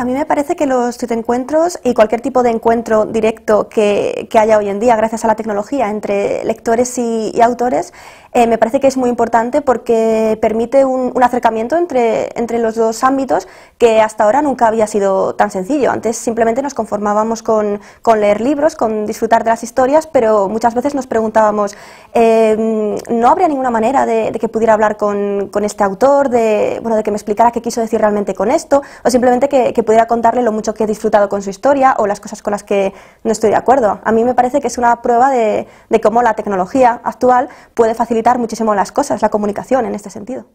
A mí me parece que los encuentros y cualquier tipo de encuentro directo que, que, haya hoy en día, gracias a la tecnología, entre lectores y autores, eh, me parece que es muy importante porque permite un, acercamiento entre, entre, los dos ámbitos que hasta ahora nunca había sido tan sencillo. Antes simplemente nos conformábamos con, con leer libros, con disfrutar de las historias, pero muchas veces nos preguntábamos, em, ¿no habría ninguna manera de, que pudiera hablar con, con, este autor, de, bueno, de que me explicara qué quiso decir realmente con esto, o simplemente que, pudiera contarle lo mucho que he disfrutado con su historia o las cosas con las que no estoy de acuerdo? A mí me parece que es una prueba de, de cómo la tecnología actual puede facilitar muchísimo las cosas, la comunicación en este sentido.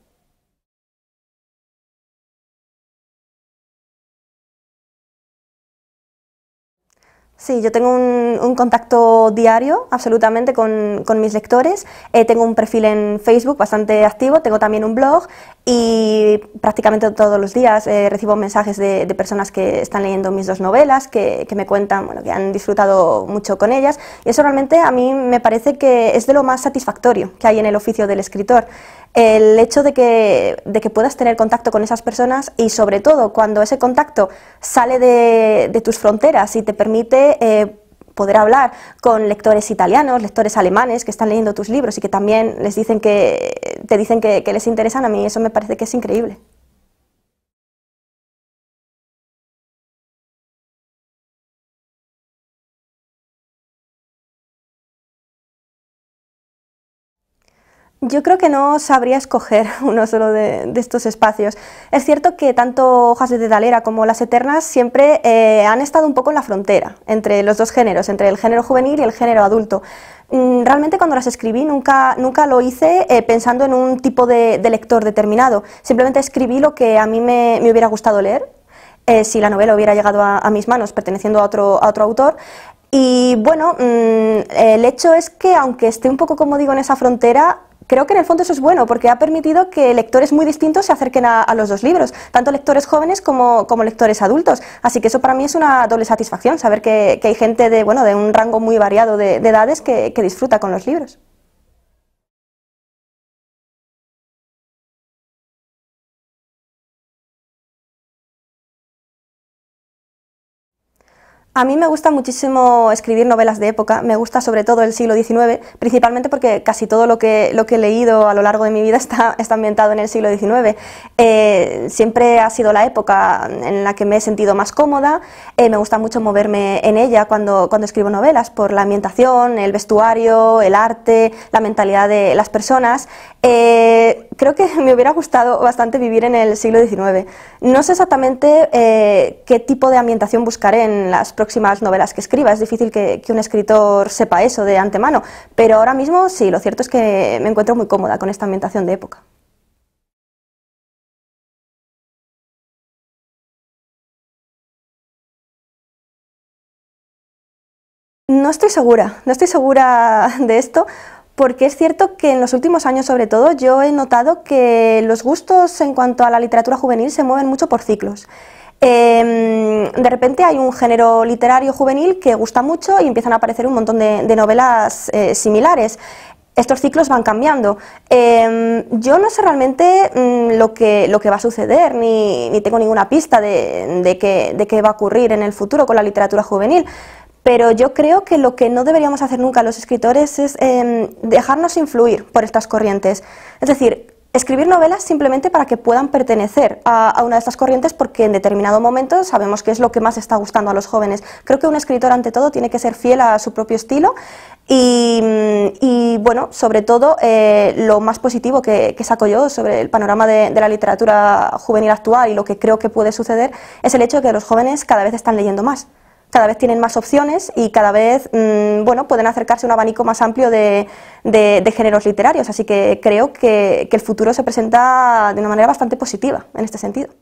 Sí, yo tengo un, contacto diario absolutamente con, mis lectores, eh, tengo un perfil en Facebook bastante activo, tengo también un blog, y prácticamente todos los días eh, recibo mensajes de, personas que están leyendo mis dos novelas, que, me cuentan bueno, que han disfrutado mucho con ellas. Y eso realmente a mí me parece que es de lo más satisfactorio que hay en el oficio del escritor. El hecho de que, puedas tener contacto con esas personas y sobre todo cuando ese contacto sale de, tus fronteras y te permite... Eh, poder hablar con lectores italianos, lectores alemanes que están leyendo tus libros y que también les dicen que, te dicen que, que les interesan, a mí eso me parece que es increíble. Yo creo que no sabría escoger uno solo de, estos espacios. Es cierto que tanto Hojas de Dalera como Las Eternas siempre eh, han estado un poco en la frontera entre los dos géneros, entre el género juvenil y el género adulto. Mm, realmente cuando las escribí nunca, nunca lo hice eh, pensando en un tipo de, lector determinado. Simplemente escribí lo que a mí me, me hubiera gustado leer. Eh, si la novela hubiera llegado a, a, mis manos perteneciendo a otro, a otro autor, y bueno, mm, el hecho es que aunque esté un poco, como digo, en esa frontera, creo que en el fondo eso es bueno, porque ha permitido que lectores muy distintos se acerquen a, los dos libros, tanto lectores jóvenes como, lectores adultos. Así que eso para mí es una doble satisfacción, saber que, hay gente de, bueno, de un rango muy variado de, edades que disfruta con los libros. A mí me gusta muchísimo escribir novelas de época, me gusta sobre todo el siglo XIX, principalmente porque casi todo lo que, lo que he leído a lo largo de mi vida está, está ambientado en el siglo XIX. Eh, siempre ha sido la época en la que me he sentido más cómoda, eh, me gusta mucho moverme en ella cuando, cuando escribo novelas, por la ambientación, el vestuario, el arte, la mentalidad de las personas. Eh, creo que me hubiera gustado bastante vivir en el siglo XIX. No sé exactamente eh, qué tipo de ambientación buscaré en las próximas novelas que escriba, es difícil que, un escritor sepa eso de antemano, pero ahora mismo sí, lo cierto es que me encuentro muy cómoda con esta ambientación de época. No estoy segura, no estoy segura de esto porque es cierto que en los últimos años sobre todo yo he notado que los gustos en cuanto a la literatura juvenil se mueven mucho por ciclos. Em, de repente hay un género literario juvenil que gusta mucho y empiezan a aparecer un montón de, novelas eh, similares. Estos ciclos van cambiando. Em, yo no sé realmente mm, lo, que, va a suceder, ni, tengo ninguna pista de, qué va a ocurrir en el futuro con la literatura juvenil. Pero yo creo que lo que no deberíamos hacer nunca los escritores es em, dejarnos influir por estas corrientes. Es decir, escribir novelas simplemente para que puedan pertenecer a, una de estas corrientes porque en determinado momento sabemos qué es lo que más está gustando a los jóvenes. Creo que un escritor ante todo tiene que ser fiel a su propio estilo y, bueno, sobre todo eh, lo más positivo que, saco yo sobre el panorama de, la literatura juvenil actual y lo que creo que puede suceder es el hecho de que los jóvenes cada vez están leyendo más cada vez tienen más opciones y cada vez mm, bueno, pueden acercarse a un abanico más amplio de, géneros literarios. Así que creo que el futuro se presenta de una manera bastante positiva en este sentido.